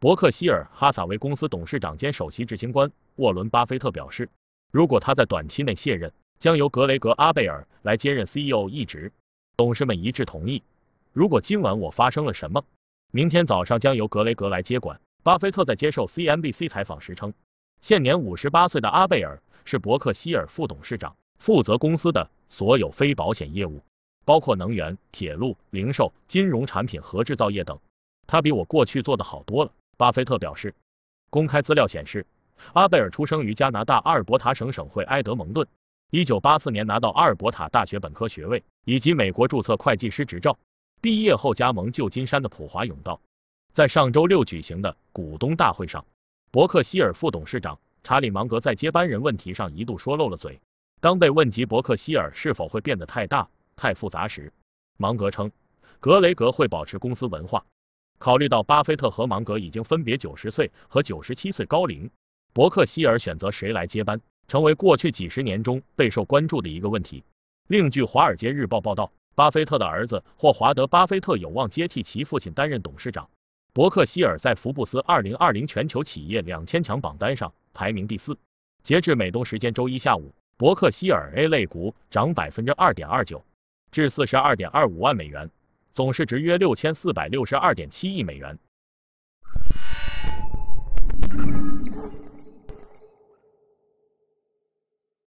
伯克希尔哈撒韦公司董事长兼首席执行官沃伦巴菲特表示，如果他在短期内卸任，将由格雷格阿贝尔来接任 CEO 一职。董事们一致同意，如果今晚我发生了什么，明天早上将由格雷格来接管。巴菲特在接受 CNBC 采访时称，现年五十八岁的阿贝尔是伯克希尔副董事长，负责公司的所有非保险业务，包括能源、铁路、零售、金融产品和制造业等。他比我过去做的好多了。巴菲特表示，公开资料显示，阿贝尔出生于加拿大阿尔伯塔省省会埃德蒙顿，一九八四年拿到阿尔伯塔大学本科学位以及美国注册会计师执照，毕业后加盟旧金山的普华永道。在上周六举行的股东大会上，伯克希尔副董事长查理芒格在接班人问题上一度说漏了嘴。当被问及伯克希尔是否会变得太大太复杂时，芒格称格雷格会保持公司文化。考虑到巴菲特和芒格已经分别九十岁和九十七岁高龄，伯克希尔选择谁来接班，成为过去几十年中备受关注的一个问题。另据《华尔街日报》报道，巴菲特的儿子霍华德·巴菲特有望接替其父亲担任董事长。伯克希尔在《福布斯》2020全球企业2000强榜单上排名第四。截至美东时间周一下午，伯克希尔 A 类股涨百分之二点二九，至四十二点二五万美元。总市值约六千四百六十二点七亿美元。